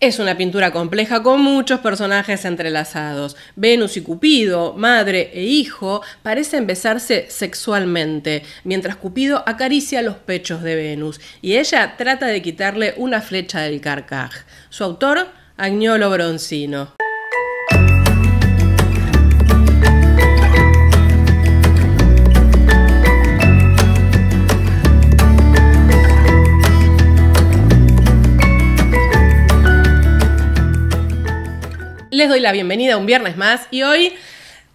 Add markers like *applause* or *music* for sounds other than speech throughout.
Es una pintura compleja con muchos personajes entrelazados. Venus y Cupido, madre e hijo, parecen besarse sexualmente, mientras Cupido acaricia los pechos de Venus y ella trata de quitarle una flecha del carcaj. Su autor, Agnolo Broncino. Les doy la bienvenida un viernes más y hoy,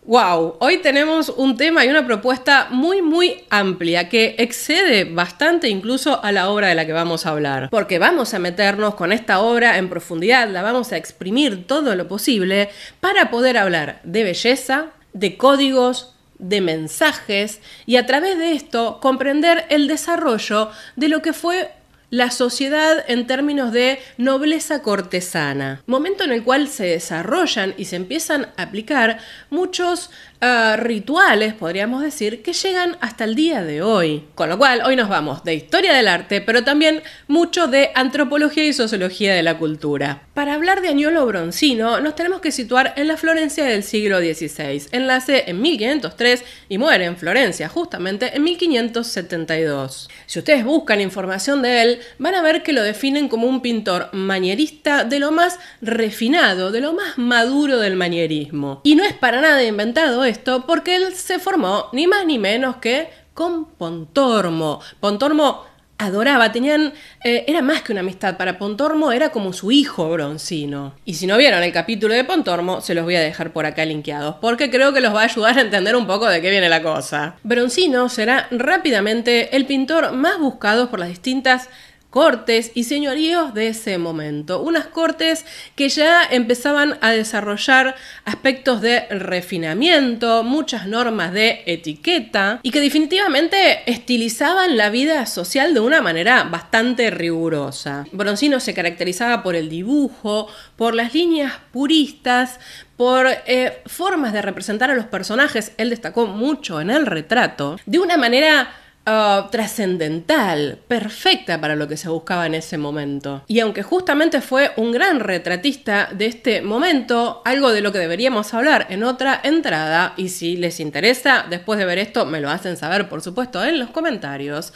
wow, hoy tenemos un tema y una propuesta muy, muy amplia que excede bastante incluso a la obra de la que vamos a hablar. Porque vamos a meternos con esta obra en profundidad, la vamos a exprimir todo lo posible para poder hablar de belleza, de códigos, de mensajes y a través de esto comprender el desarrollo de lo que fue la sociedad en términos de nobleza cortesana, momento en el cual se desarrollan y se empiezan a aplicar muchos eh, rituales, podríamos decir, que llegan hasta el día de hoy. Con lo cual, hoy nos vamos de historia del arte, pero también mucho de antropología y sociología de la cultura. Para hablar de Añolo Broncino, nos tenemos que situar en la Florencia del siglo XVI. Enlace en 1503 y muere en Florencia, justamente en 1572. Si ustedes buscan información de él, van a ver que lo definen como un pintor manierista de lo más refinado, de lo más maduro del manierismo. Y no es para nada inventado esto porque él se formó ni más ni menos que con Pontormo. Pontormo adoraba, tenían, eh, era más que una amistad, para Pontormo era como su hijo broncino. Y si no vieron el capítulo de Pontormo, se los voy a dejar por acá linkeados, porque creo que los va a ayudar a entender un poco de qué viene la cosa. Broncino será rápidamente el pintor más buscado por las distintas cortes y señoríos de ese momento. Unas cortes que ya empezaban a desarrollar aspectos de refinamiento, muchas normas de etiqueta y que definitivamente estilizaban la vida social de una manera bastante rigurosa. Broncino se caracterizaba por el dibujo, por las líneas puristas, por eh, formas de representar a los personajes, él destacó mucho en el retrato, de una manera Ah, trascendental, perfecta para lo que se buscaba en ese momento. Y aunque justamente fue un gran retratista de este momento, algo de lo que deberíamos hablar en otra entrada, y si les interesa, después de ver esto, me lo hacen saber, por supuesto, en los comentarios.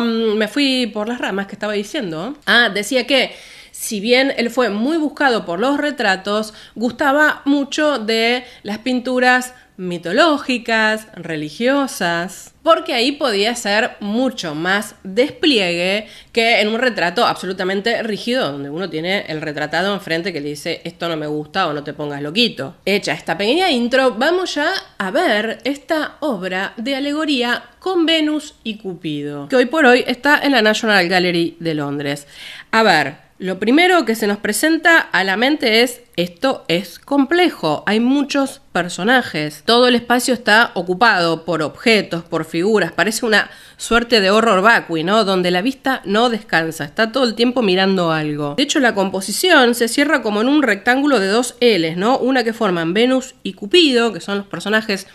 me fui por las ramas que estaba diciendo. Ah, decía que si bien él fue muy buscado por los retratos, gustaba mucho de las pinturas mitológicas, religiosas, porque ahí podía ser mucho más despliegue que en un retrato absolutamente rígido, donde uno tiene el retratado enfrente que le dice esto no me gusta o no te pongas loquito. Hecha esta pequeña intro, vamos ya a ver esta obra de alegoría con Venus y Cupido, que hoy por hoy está en la National Gallery de Londres. A ver, lo primero que se nos presenta a la mente es esto es complejo, hay muchos personajes, todo el espacio está ocupado por objetos, por figuras, parece una suerte de horror vacui, ¿no? Donde la vista no descansa, está todo el tiempo mirando algo. De hecho, la composición se cierra como en un rectángulo de dos L, ¿no? Una que forman Venus y Cupido, que son los personajes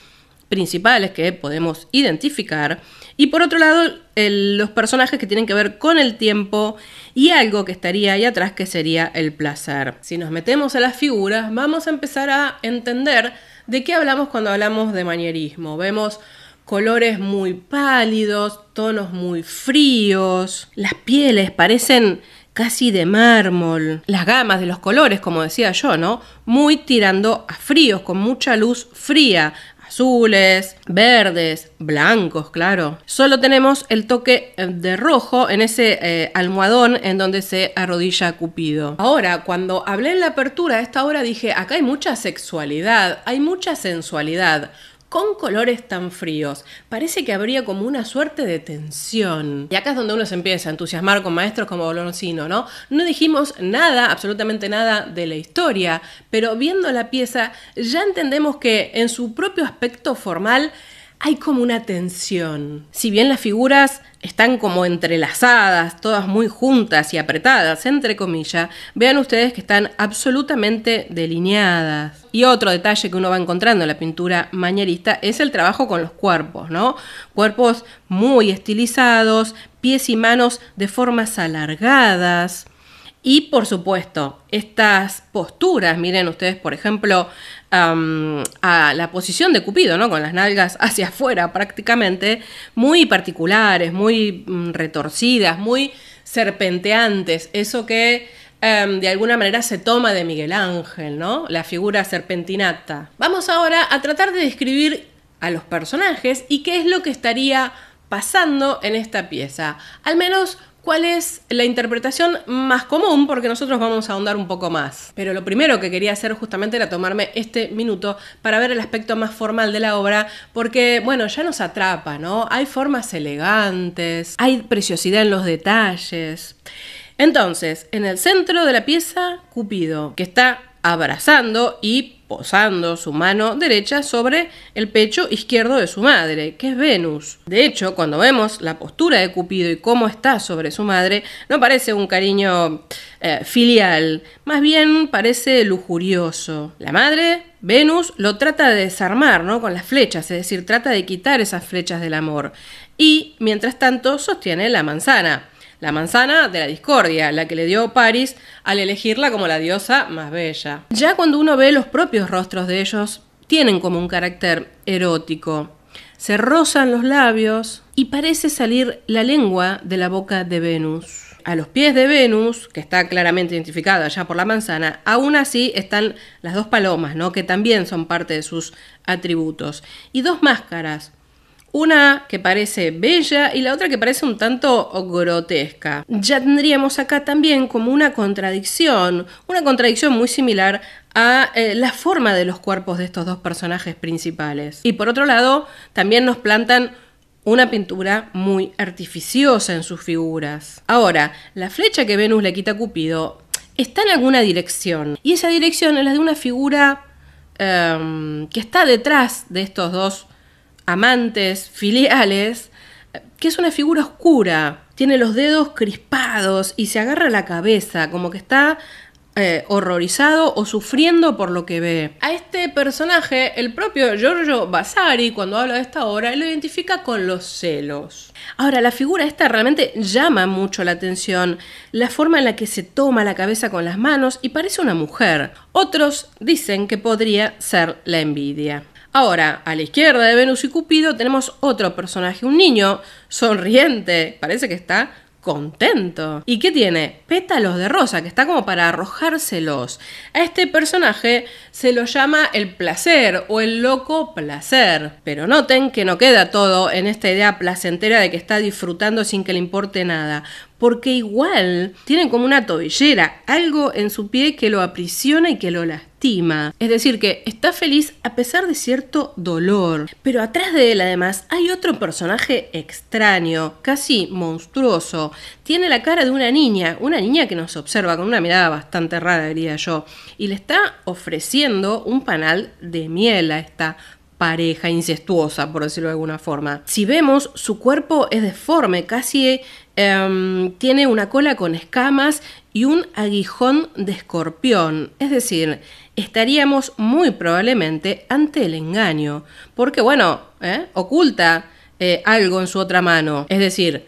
principales que podemos identificar, y por otro lado, los personajes que tienen que ver con el tiempo y algo que estaría ahí atrás que sería el placer. Si nos metemos a las figuras, vamos a empezar a entender de qué hablamos cuando hablamos de manierismo. Vemos colores muy pálidos, tonos muy fríos, las pieles parecen casi de mármol, las gamas de los colores, como decía yo, ¿no? Muy tirando a fríos, con mucha luz fría, azules, verdes, blancos, claro. Solo tenemos el toque eh, de rojo en ese eh, almohadón en donde se arrodilla Cupido. Ahora, cuando hablé en la apertura de esta obra dije, acá hay mucha sexualidad, hay mucha sensualidad con colores tan fríos. Parece que habría como una suerte de tensión. Y acá es donde uno se empieza a entusiasmar con maestros como Boloncino, ¿no? No dijimos nada, absolutamente nada de la historia, pero viendo la pieza ya entendemos que en su propio aspecto formal hay como una tensión. Si bien las figuras están como entrelazadas, todas muy juntas y apretadas, entre comillas, vean ustedes que están absolutamente delineadas. Y otro detalle que uno va encontrando en la pintura mañerista es el trabajo con los cuerpos, ¿no? Cuerpos muy estilizados, pies y manos de formas alargadas, y por supuesto, estas posturas, miren ustedes, por ejemplo, a la posición de Cupido, ¿no? Con las nalgas *laughs* hacia afuera prácticamente, muy particulares, muy mm, retorcidas, muy serpenteantes, eso que em, de alguna manera se toma de Miguel Ángel, ¿no? La figura serpentinata. Vamos ahora a tratar de describir a los personajes y qué es lo que estaría pasando en esta pieza. Al menos ¿Cuál es la interpretación más común? Porque nosotros vamos a ahondar un poco más. Pero lo primero que quería hacer justamente era tomarme este minuto para ver el aspecto más formal de la obra, porque, bueno, ya nos atrapa, ¿no? Hay formas elegantes, hay preciosidad en los detalles. Entonces, en el centro de la pieza, Cupido, que está abrazando y posando su mano derecha sobre el pecho izquierdo de su madre, que es Venus. De hecho, cuando vemos la postura de Cupido y cómo está sobre su madre, no parece un cariño eh, filial, más bien parece lujurioso. La madre, Venus, lo trata de desarmar ¿no? con las flechas, es decir, trata de quitar esas flechas del amor. Y, mientras tanto, sostiene la manzana la manzana de la discordia, la que le dio Paris al elegirla como la diosa más bella. Ya cuando uno ve los propios rostros de ellos, tienen como un carácter erótico. Se rozan los labios y parece salir la lengua de la boca de Venus. A los pies de Venus, que está claramente identificada ya por la manzana, aún así están las dos palomas, ¿no? que también son parte de sus atributos, y dos máscaras, una que parece bella y la otra que parece un tanto grotesca. Ya tendríamos acá también como una contradicción, una contradicción muy similar a eh, la forma de los cuerpos de estos dos personajes principales. Y por otro lado, también nos plantan una pintura muy artificiosa en sus figuras. Ahora, la flecha que Venus le quita a Cupido está en alguna dirección y esa dirección es la de una figura em, que está detrás de estos dos amantes, filiales, que es una figura oscura, tiene los dedos crispados y se agarra la cabeza, como que está eh, horrorizado o sufriendo por lo que ve. A este personaje, el propio Giorgio Vasari, cuando habla de esta obra, lo identifica con los celos. Ahora, la figura esta realmente llama mucho la atención, la forma en la que se toma la cabeza con las manos y parece una mujer. Otros dicen que podría ser la envidia. Ahora, a la izquierda de Venus y Cupido tenemos otro personaje, un niño sonriente, parece que está contento. ¿Y qué tiene? Pétalos de rosa, que está como para arrojárselos. A este personaje se lo llama el placer o el loco placer. Pero noten que no queda todo en esta idea placentera de que está disfrutando sin que le importe nada. Porque igual tiene como una tobillera, algo en su pie que lo aprisiona y que lo lastima. Es decir, que está feliz a pesar de cierto dolor. Pero atrás de él además hay otro personaje extraño, casi monstruoso. Tiene la cara de una niña, una niña que nos observa con una mirada bastante rara, diría yo, y le está ofreciendo un panal de miel a esta pareja incestuosa, por decirlo de alguna forma. Si vemos, su cuerpo es deforme, casi em, tiene una cola con escamas y un aguijón de escorpión. Es decir, estaríamos muy probablemente ante el engaño, porque bueno, ¿eh? oculta eh, algo en su otra mano, es decir,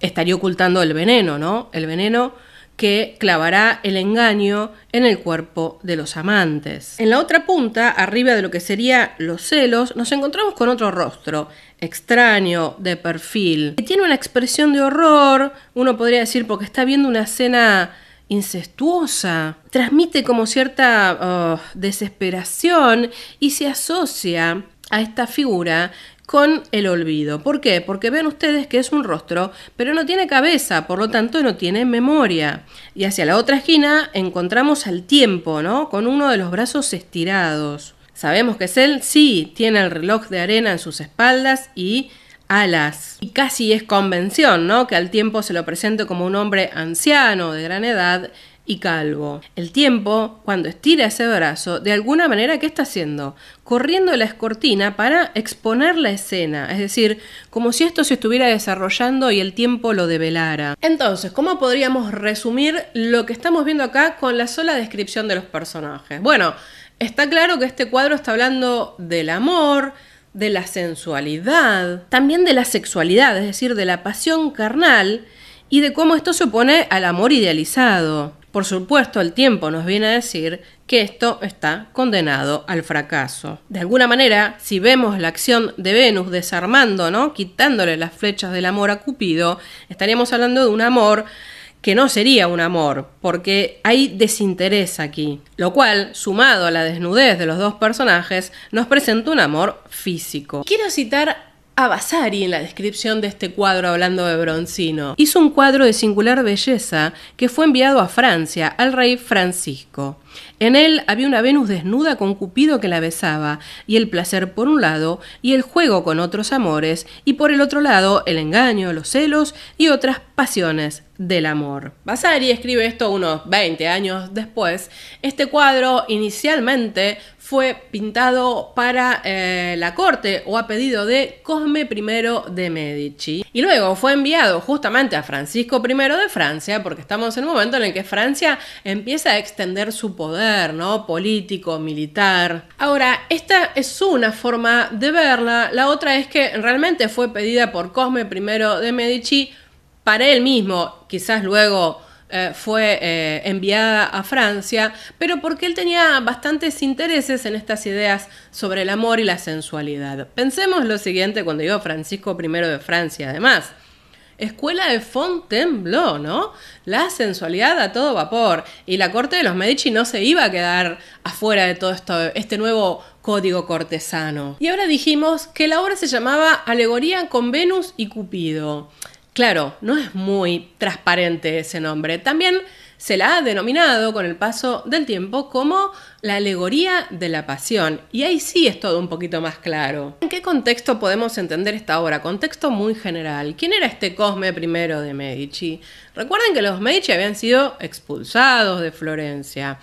estaría ocultando el veneno, ¿no? El veneno que clavará el engaño en el cuerpo de los amantes. En la otra punta, arriba de lo que serían los celos, nos encontramos con otro rostro, extraño, de perfil, que tiene una expresión de horror, uno podría decir porque está viendo una escena incestuosa. Transmite como cierta oh, desesperación y se asocia a esta figura con el olvido. ¿Por qué? Porque ven ustedes que es un rostro, pero no tiene cabeza, por lo tanto no tiene memoria. Y hacia la otra esquina encontramos al tiempo, ¿no? Con uno de los brazos estirados. Sabemos que es él, sí, tiene el reloj de arena en sus espaldas y alas. Y casi es convención, ¿no? Que al tiempo se lo presente como un hombre anciano, de gran edad y calvo. El tiempo, cuando estira ese brazo, de alguna manera, ¿qué está haciendo? Corriendo la escortina para exponer la escena, es decir, como si esto se estuviera desarrollando y el tiempo lo develara. Entonces, ¿cómo podríamos resumir lo que estamos viendo acá con la sola descripción de los personajes? Bueno, está claro que este cuadro está hablando del amor, de la sensualidad, también de la sexualidad, es decir, de la pasión carnal y de cómo esto se opone al amor idealizado. Por supuesto, el tiempo nos viene a decir que esto está condenado al fracaso. De alguna manera, si vemos la acción de Venus desarmando, ¿no? quitándole las flechas del amor a Cupido, estaríamos hablando de un amor que no sería un amor, porque hay desinterés aquí, lo cual, sumado a la desnudez de los dos personajes, nos presenta un amor físico. Quiero citar a Vasari en la descripción de este cuadro hablando de Bronzino. Hizo un cuadro de singular belleza que fue enviado a Francia al rey Francisco. En él había una Venus desnuda con Cupido que la besaba, y el placer por un lado, y el juego con otros amores, y por el otro lado el engaño, los celos y otras pasiones del amor. Vasari escribe esto unos 20 años después. Este cuadro inicialmente fue pintado para eh, la corte o a pedido de Cosme I de Medici y luego fue enviado justamente a Francisco I de Francia porque estamos en un momento en el que Francia empieza a extender su poder poder, Político, militar. Ahora, esta es una forma de verla. La otra es que realmente fue pedida por Cosme I de Medici para él mismo, quizás luego eh, fue eh, enviada a Francia, pero porque él tenía bastantes intereses en estas ideas sobre el amor y la sensualidad. Pensemos lo siguiente cuando digo Francisco I de Francia, además. Escuela de Fontainebleau, ¿no? La sensualidad a todo vapor. Y la corte de los Medici no se iba a quedar afuera de todo esto, este nuevo código cortesano. Y ahora dijimos que la obra se llamaba Alegoría con Venus y Cupido. Claro, no es muy transparente ese nombre. También se la ha denominado con el paso del tiempo como la alegoría de la pasión. Y ahí sí es todo un poquito más claro. ¿En qué contexto podemos entender esta obra? Contexto muy general. ¿Quién era este Cosme I de Medici? Recuerden que los Medici habían sido expulsados de Florencia.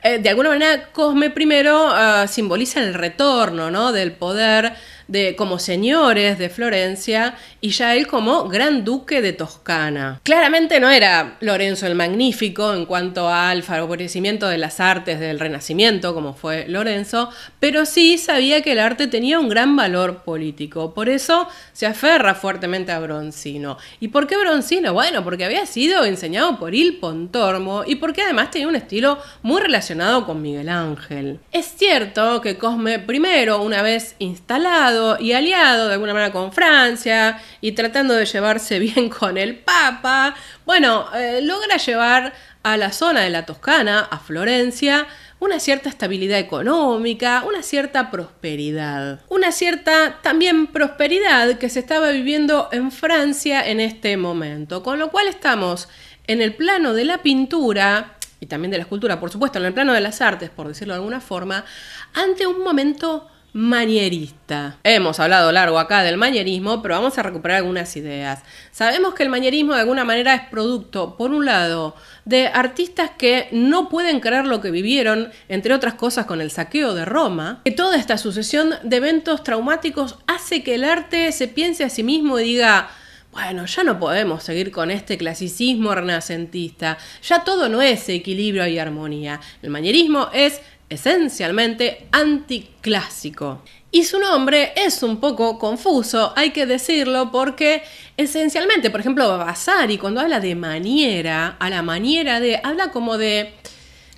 Eh, de alguna manera, Cosme I ah, simboliza el retorno ¿no? del poder de, como señores de Florencia y ya él como gran duque de Toscana. Claramente no era Lorenzo el Magnífico en cuanto al favorecimiento de las artes del Renacimiento, como fue Lorenzo, pero sí sabía que el arte tenía un gran valor político. Por eso se aferra fuertemente a Bronzino. ¿Y por qué Bronzino? Bueno, porque había sido enseñado por Il Pontormo y porque además tenía un estilo muy relacionado con Miguel Ángel. Es cierto que Cosme primero, una vez instalado, y aliado de alguna manera con Francia y tratando de llevarse *laughs* bien con el Papa, bueno, eh, logra llevar a la zona de la Toscana, a Florencia, una cierta estabilidad económica, una cierta prosperidad. Una cierta también prosperidad que se estaba viviendo en Francia en este momento. Con lo cual estamos en el plano de la pintura y también de la escultura, por supuesto, en el plano de las artes, por decirlo de alguna forma, ante un momento manierista. Hemos hablado largo acá del manierismo, pero vamos a recuperar algunas ideas. Sabemos que el manierismo de alguna manera es producto, por un lado, de artistas que no pueden creer lo que vivieron, entre otras cosas con el saqueo de Roma, que toda esta sucesión de eventos traumáticos hace que el arte se piense a sí mismo y diga, bueno, ya no podemos seguir con este clasicismo renacentista, ya todo no es equilibrio y armonía. El manierismo es esencialmente anticlásico. Y su nombre es un poco confuso, hay que decirlo, porque esencialmente, por ejemplo, Vasari, cuando habla de manera a la manera de, habla como de,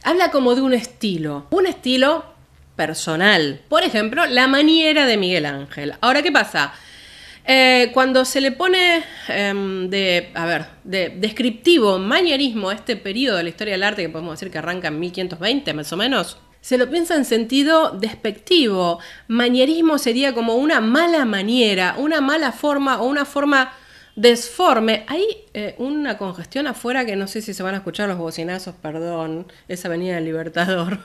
habla como de un estilo, un estilo personal. Por ejemplo, la manera de Miguel Ángel. Ahora, ¿qué pasa? Eh, cuando se le pone em, de, a ver, de descriptivo manierismo a este periodo de la historia del arte, que podemos decir que arranca en 1520 más o menos, se lo piensa en sentido despectivo. Manierismo sería como una mala maniera, una mala forma o una forma desforme. Hay eh, una congestión afuera que no sé si se van a escuchar los bocinazos, perdón, esa avenida del Libertador.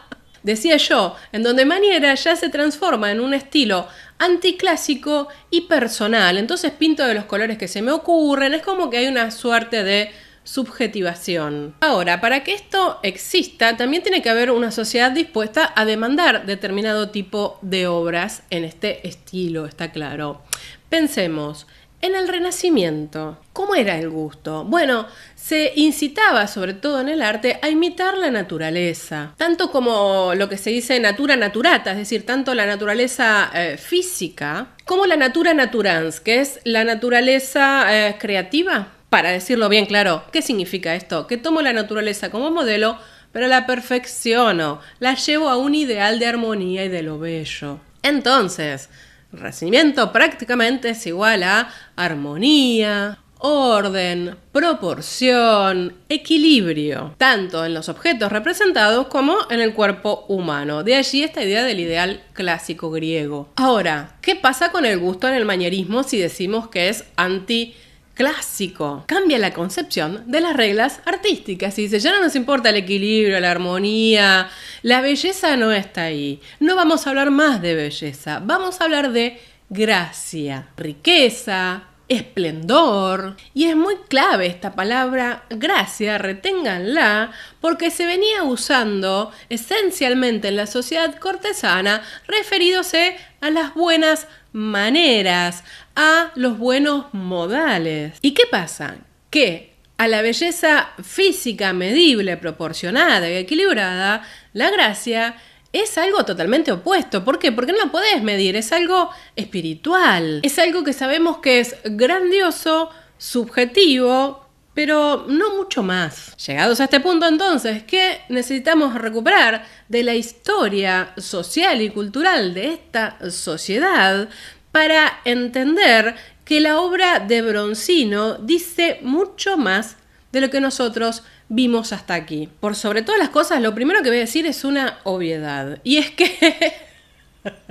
*laughs* Decía yo, en donde maniera ya se transforma en un estilo anticlásico y personal. Entonces pinto de los colores que se me ocurren. Es como que hay una suerte de subjetivación. Ahora, para que esto exista, también tiene que haber una sociedad dispuesta a demandar determinado tipo de obras en este estilo, está claro. Pensemos, en el Renacimiento, ¿cómo era el gusto? Bueno, se incitaba, sobre todo en el arte, a imitar la naturaleza, tanto como lo que se dice natura naturata, es decir, tanto la naturaleza eh, física como la natura naturans, que es la naturaleza eh, creativa para decirlo bien claro, ¿qué significa esto? Que tomo la naturaleza como modelo, pero la perfecciono, la llevo a un ideal de armonía y de lo bello. Entonces, Renacimiento prácticamente es igual a armonía, orden, proporción, equilibrio, tanto en los objetos representados como en el cuerpo humano. De allí esta idea del ideal clásico griego. Ahora, ¿qué pasa con el gusto en el manierismo si decimos que es anti clásico. Cambia la concepción de las reglas artísticas y dice, ya no nos importa el equilibrio, la armonía, la belleza no está ahí. No vamos a hablar más de belleza, vamos a hablar de gracia, riqueza, esplendor. Y es muy clave esta palabra gracia, reténganla, porque se venía usando esencialmente en la sociedad cortesana referidos a las buenas maneras, a los buenos modales. ¿Y qué pasa? Que a la belleza física, medible, proporcionada y equilibrada, la gracia es algo totalmente opuesto. ¿Por qué? Porque no la podés medir, es algo espiritual, es algo que sabemos que es grandioso, subjetivo, pero no mucho más. Llegados a este punto entonces, ¿qué necesitamos recuperar de la historia social y cultural de esta sociedad para entender que la obra de Bronzino dice mucho más de lo que nosotros vimos hasta aquí. Por sobre todas las cosas, lo primero que voy a decir es una obviedad. Y es que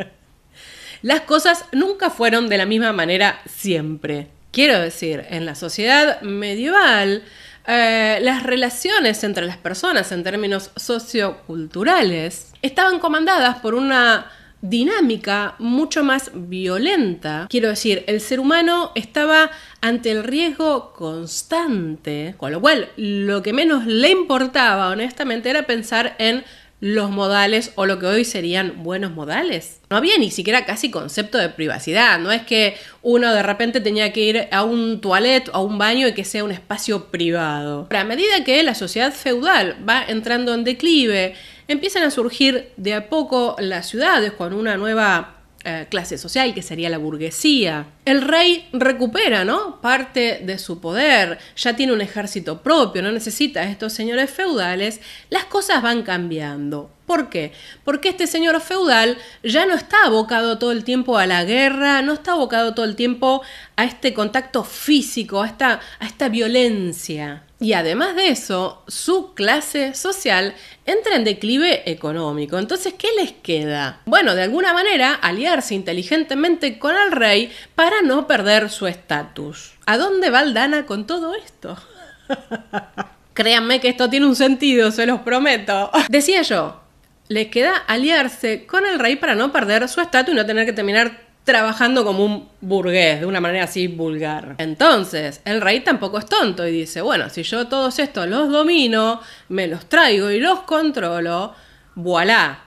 *laughs* las cosas nunca fueron de la misma manera siempre. Quiero decir, en la sociedad medieval, eh, las relaciones entre las personas en términos socioculturales estaban comandadas por una dinámica mucho más violenta. Quiero decir, el ser humano estaba ante el riesgo constante, con lo cual lo que menos le importaba honestamente era pensar en los modales o lo que hoy serían buenos modales. No había ni siquiera casi concepto de privacidad, no es que uno de repente tenía que ir a un toilet o a un baño y que sea un espacio privado. Pero a medida que la sociedad feudal va entrando en declive, empiezan a surgir de a poco las ciudades con una nueva eh, clase social, que sería la burguesía. El rey recupera, ¿no? Parte de su poder, ya tiene un ejército propio, no necesita a estos señores feudales. Las cosas van cambiando. ¿Por qué? Porque este señor feudal ya no está abocado todo el tiempo a la guerra, no está abocado todo el tiempo a este contacto físico, a esta violencia. Y además de eso, su clase social entra en declive económico. Entonces, ¿qué les queda? Bueno, de alguna manera, aliarse inteligentemente con el rey para no perder su estatus. ¿A dónde va Dana con todo esto? *laughs* Créanme que esto tiene un sentido, se los prometo. *laughs* Decía yo, les queda aliarse con el rey para no perder su estatus y no tener que terminar trabajando como un burgués, de una manera así vulgar. Entonces, el rey tampoco es tonto y dice, bueno, si yo todos estos los domino, me los traigo y los controlo, voilà,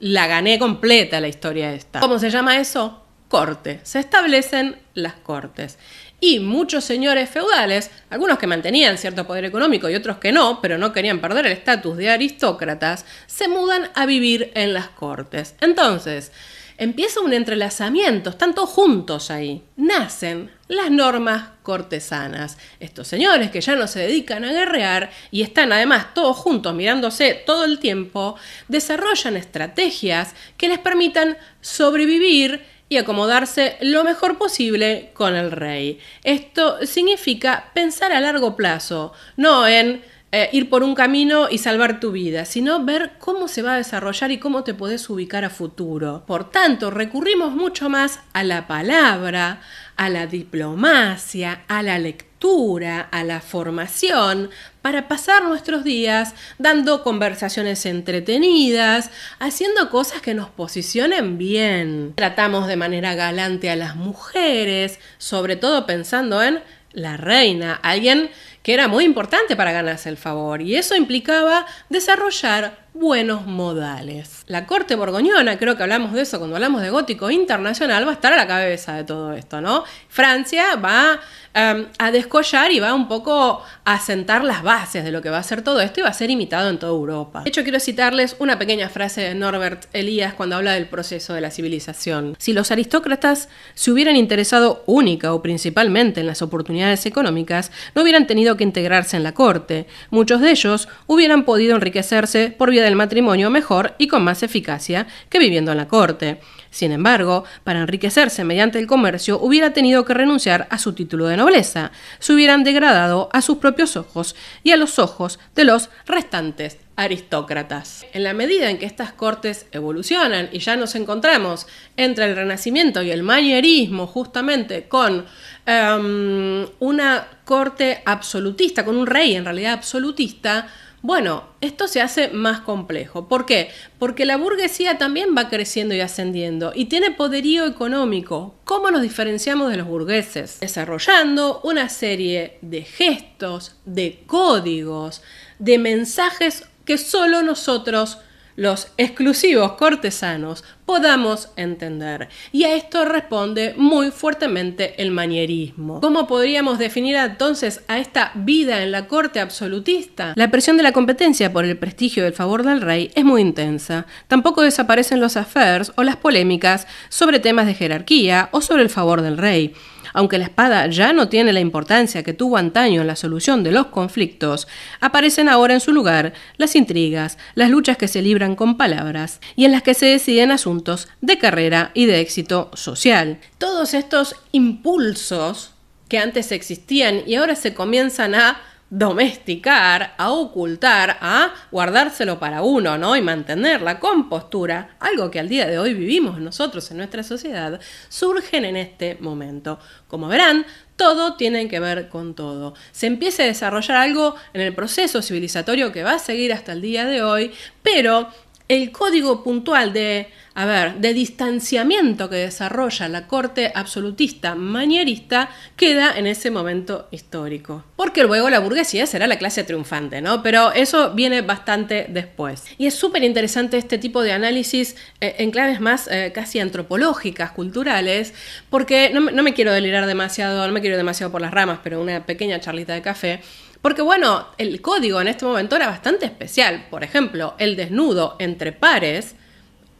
la gané completa la historia esta. ¿Cómo se llama eso? Corte. Se establecen las cortes. Y muchos señores feudales, algunos que mantenían cierto poder económico y otros que no, pero no querían perder el estatus de aristócratas, se mudan a vivir en las cortes. Entonces, empieza un entrelazamiento, están todos juntos ahí. Nacen las normas cortesanas. Estos señores que ya no se dedican a guerrear y están además todos juntos mirándose todo el tiempo, desarrollan estrategias que les permitan sobrevivir y acomodarse lo mejor posible con el rey. Esto significa pensar a largo plazo, no en eh, ir por un camino y salvar tu vida, sino ver cómo se va a desarrollar y cómo te puedes ubicar a futuro. Por tanto, recurrimos mucho más a la palabra, a la diplomacia, a la lectura, a la formación, para pasar nuestros días dando conversaciones entretenidas, haciendo cosas que nos posicionen bien. Tratamos de manera galante a las mujeres, sobre todo pensando en la reina, alguien que era muy importante para ganarse el favor, y eso implicaba desarrollar buenos modales. La corte borgoñona, creo que hablamos de eso cuando hablamos de gótico internacional, va a estar a la cabeza de todo esto, ¿no? Francia va Em, a descollar y va un poco a sentar las bases de lo que va a ser todo esto y va a ser imitado en toda Europa. De hecho, quiero citarles una pequeña frase de Norbert Elias cuando habla del proceso de la civilización. Si los aristócratas se hubieran interesado única o principalmente en las oportunidades económicas, no hubieran tenido que integrarse en la corte. Muchos de ellos hubieran podido enriquecerse por vía del matrimonio mejor y con más eficacia que viviendo en la corte. Sin embargo, para enriquecerse mediante el comercio hubiera tenido que renunciar a su título de nobleza, se hubieran degradado a sus propios ojos y a los ojos de los restantes aristócratas. En la medida en que estas cortes evolucionan y ya nos encontramos entre el Renacimiento y el manierismo justamente con em, una corte absolutista, con un rey en realidad absolutista, bueno, esto se hace más complejo. ¿Por qué? Porque la burguesía también va creciendo y ascendiendo y tiene poderío económico. ¿Cómo nos diferenciamos de los burgueses? Desarrollando una serie de gestos, de códigos, de mensajes que solo nosotros los exclusivos cortesanos podamos entender. Y a esto responde muy fuertemente el manierismo. ¿Cómo podríamos definir entonces a esta vida en la corte absolutista? La presión de la competencia por el prestigio del favor del rey es muy intensa. Tampoco desaparecen los affairs o las polémicas sobre temas de jerarquía o sobre el favor del rey aunque la espada ya no tiene la importancia que tuvo antaño en la solución de los conflictos, aparecen ahora en su lugar las intrigas, las luchas que se libran con palabras y en las que se deciden asuntos de carrera y de éxito social. Todos estos impulsos que antes existían y ahora se comienzan a domesticar, a ocultar, a guardárselo para uno, ¿no? Y mantener la compostura, algo que al día de hoy vivimos nosotros en nuestra sociedad, surgen en este momento. Como verán, todo tiene que ver con todo. Se empieza a desarrollar algo en el proceso civilizatorio que va a seguir hasta el día de hoy, pero el código puntual de a ver, de distanciamiento que desarrolla la corte absolutista manierista queda en ese momento histórico. Porque luego la burguesía será la clase triunfante, ¿no? Pero eso viene bastante después. Y es súper interesante este tipo de análisis eh, en claves más eh, casi antropológicas, culturales, porque no, no me quiero delirar demasiado, no me quiero demasiado por las ramas, pero una pequeña charlita de café. Porque bueno, el código en este momento era bastante especial. Por ejemplo, el desnudo entre pares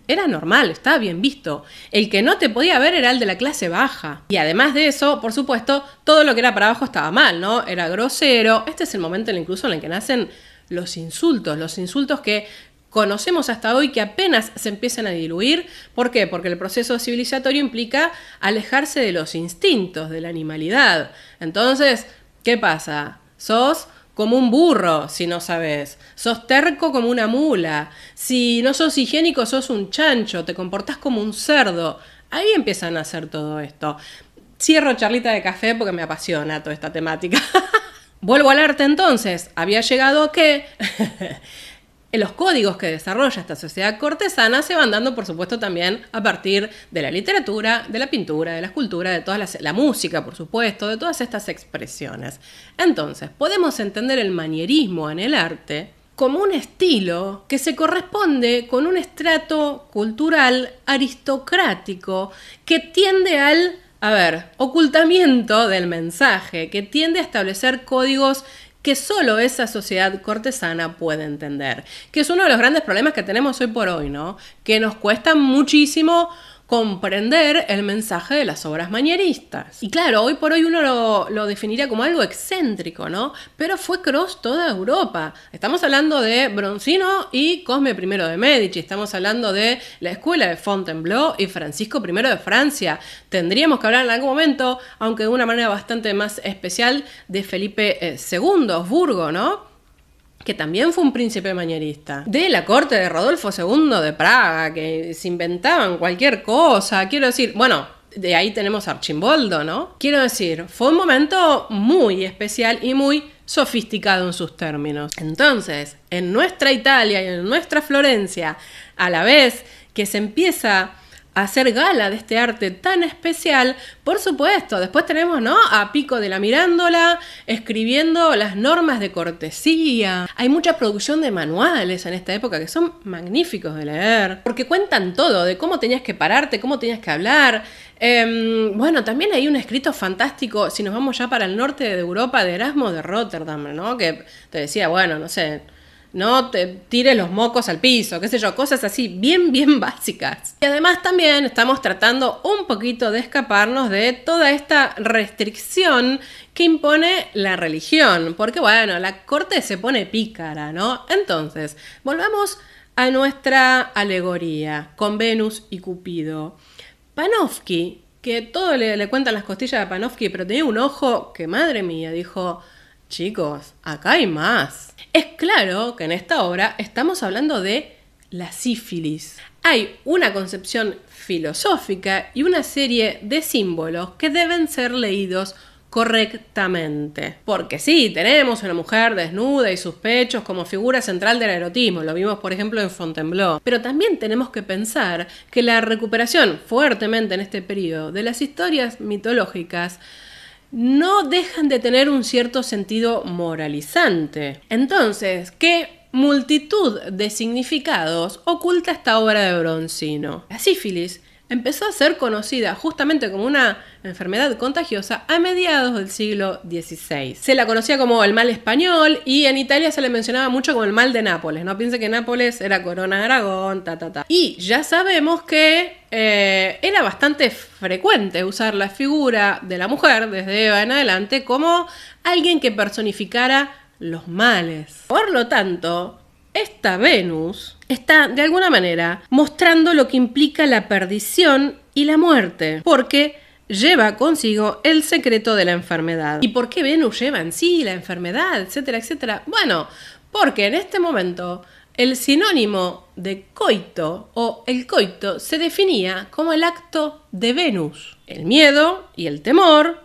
era normal, estaba bien visto. El que no te podía ver era el de la clase baja. Y además de eso, por supuesto, todo lo que era para abajo estaba mal, ¿no? Era grosero. Este es el momento incluso en el que nacen los insultos, los insultos que conocemos hasta hoy que apenas se empiezan a diluir. ¿Por qué? Porque el proceso civilizatorio implica alejarse de los instintos, de la animalidad. Entonces, ¿qué pasa? Sos como un burro, si no sabes. Sos terco como una mula. Si no sos higiénico, sos un chancho. Te comportás como un cerdo. Ahí empiezan a hacer todo esto. Cierro charlita de café porque me apasiona toda esta temática. *laughs* Vuelvo al arte entonces. Había llegado a que *laughs* en los códigos que desarrolla esta sociedad cortesana se van dando, por supuesto, también a partir de la literatura, de la pintura, de la escultura, de todas la música, por supuesto, de todas estas expresiones. Entonces, podemos entender el manierismo en el arte como un estilo que se corresponde con un estrato cultural aristocrático que tiende al, a ver, ocultamiento del mensaje, que tiende a establecer códigos que solo esa sociedad cortesana puede entender, que es uno de los grandes problemas que tenemos hoy por hoy, ¿no? Que nos cuesta muchísimo comprender el mensaje de las obras manieristas. Y claro, hoy por hoy uno lo, definiría como algo excéntrico, ¿no? Pero fue cross toda Europa. Estamos hablando de Bronzino y Cosme I de Medici, estamos hablando de la escuela de Fontainebleau y Francisco I de Francia. Tendríamos que hablar en algún momento, aunque de una manera bastante más especial, de Felipe II, eh, Osburgo, ¿no? que también fue un príncipe mañerista, de la corte de Rodolfo II de Praga, que se inventaban cualquier cosa, quiero decir, bueno, de ahí tenemos a Archimboldo, ¿no? Quiero decir, fue un momento muy especial y muy sofisticado en sus términos. Entonces, en nuestra Italia y en nuestra Florencia, a la vez que se empieza hacer gala de este arte tan especial, por supuesto. Después tenemos, ¿no? A Pico de la Mirándola escribiendo las normas de cortesía. Hay mucha producción de manuales en esta época que son magníficos de leer, porque cuentan todo, de cómo tenías que pararte, cómo tenías que hablar. Em, bueno, también hay un escrito fantástico, si nos vamos ya para el norte de Europa, de Erasmo de Rotterdam, ¿no? Que te decía, bueno, no sé, no te tires los mocos al piso, qué sé yo, cosas así, bien, bien *laughs* básicas. Y además también estamos tratando un poquito de escaparnos de toda esta restricción que impone la religión, porque bueno, la corte se pone pícara, ¿no? Entonces, volvamos a nuestra alegoría con Venus y Cupido. Panofsky, que todo le, cuentan las costillas a Panofsky, pero tenía un ojo que madre mía, dijo, Chicos, acá hay más. Es claro que en esta obra estamos hablando de la sífilis. Hay una concepción filosófica y una serie de símbolos que deben ser leídos correctamente. Porque sí, tenemos una mujer desnuda y sus pechos como figura central del erotismo, lo vimos por ejemplo en Fontainebleau, pero también tenemos que pensar que la recuperación fuertemente en este periodo de las historias mitológicas no dejan de tener un cierto sentido moralizante. Entonces, ¿qué multitud de significados oculta esta obra de Broncino? La sífilis empezó a ser conocida justamente como una enfermedad contagiosa a mediados del siglo XVI. Se la conocía como el mal español y en Italia se le mencionaba mucho como el mal de Nápoles. No piense que Nápoles era corona de Aragón, ta, ta, ta. Y ya sabemos que eh, era bastante frecuente usar la figura de la mujer desde Eva en adelante como alguien que personificara los males. Por lo tanto, esta Venus está de alguna manera mostrando lo que implica la perdición y la muerte, porque lleva consigo el secreto de la enfermedad. ¿Y por qué Venus lleva en sí la enfermedad, etcétera, etcétera? Bueno, porque en este momento el sinónimo de coito o el coito se definía como el acto de Venus. El miedo y el temor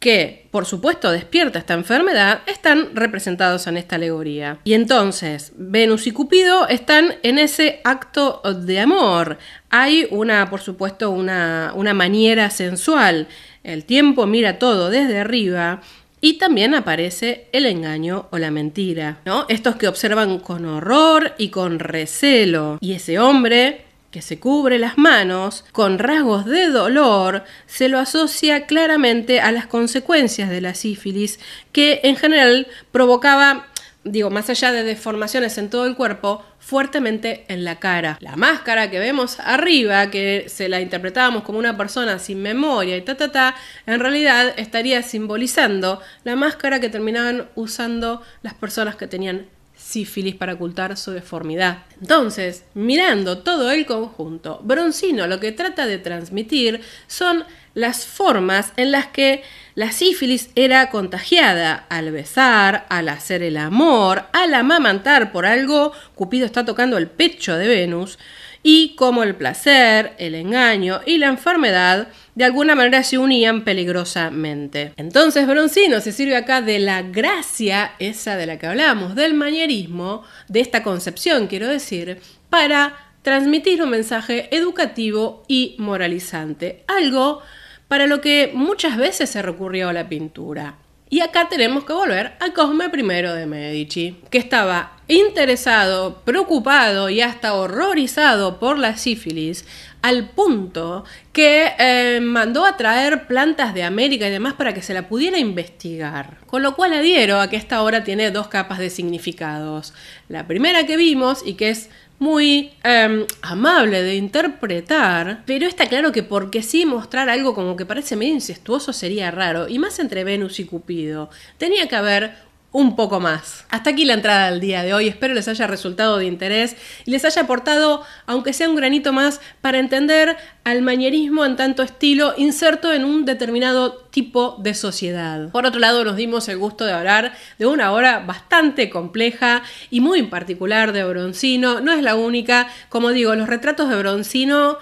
que, por supuesto, despierta esta enfermedad, están representados en esta alegoría. Y entonces, Venus y Cupido están en ese acto de amor. Hay una, por supuesto, una, una maniera sensual. El tiempo mira todo desde arriba. Y también aparece el engaño o la mentira, ¿no? Estos que observan con horror y con recelo. Y ese hombre que se cubre las manos con rasgos de dolor, se lo asocia claramente a las consecuencias de la sífilis, que en general provocaba, digo, más allá de deformaciones en todo el cuerpo, fuertemente en la cara. La máscara que vemos arriba, que se la interpretábamos como una persona sin memoria y ta ta ta, en realidad estaría simbolizando la máscara que terminaban usando las personas que tenían sífilis para ocultar su deformidad. Entonces, mirando todo el conjunto, Broncino lo que trata de transmitir son las formas en las que la sífilis era contagiada al besar, al hacer el amor, al amamantar por algo, Cupido está tocando el pecho de Venus, y cómo el placer, el engaño y la enfermedad de alguna manera se unían peligrosamente. Entonces Bronzino se sirve acá de la gracia, esa de la que hablamos, del manierismo, de esta concepción quiero decir, para transmitir un mensaje educativo y moralizante, algo para lo que muchas veces se recurrió a la pintura. Y acá tenemos que volver a Cosme I de Medici, que estaba interesado, preocupado y hasta horrorizado por la sífilis, al punto que eh, mandó a traer plantas de América y demás para que se la pudiera investigar. Con lo cual adhiero a que esta obra tiene dos capas de significados. La primera que vimos y que es muy em, amable de interpretar, pero está claro que porque sí mostrar algo como que parece medio incestuoso sería raro, y más entre Venus y Cupido. Tenía que haber un poco más. Hasta aquí la entrada del día de hoy. Espero les haya resultado de interés y les haya aportado, aunque sea un granito más, para entender al manierismo en tanto estilo inserto en un determinado tipo de sociedad. Por otro lado, nos dimos el gusto de hablar de una obra bastante compleja y muy en particular de Broncino. No es la única. Como digo, los retratos de Broncino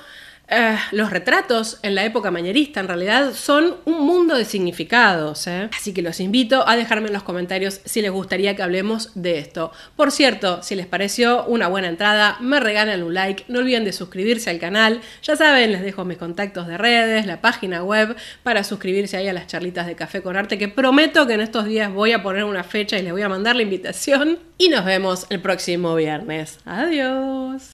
eh, los retratos en la época mañerista en realidad son un mundo de significados. ¿eh? Así que los invito a dejarme en los comentarios si les gustaría que hablemos de esto. Por cierto, si les pareció una buena entrada, me regalan un like, no olviden de suscribirse al canal. Ya saben, les dejo mis contactos de redes, la página web para suscribirse ahí a las charlitas de café con arte que prometo que en estos días voy a poner una fecha y les voy a mandar la invitación. Y nos vemos el próximo viernes. Adiós.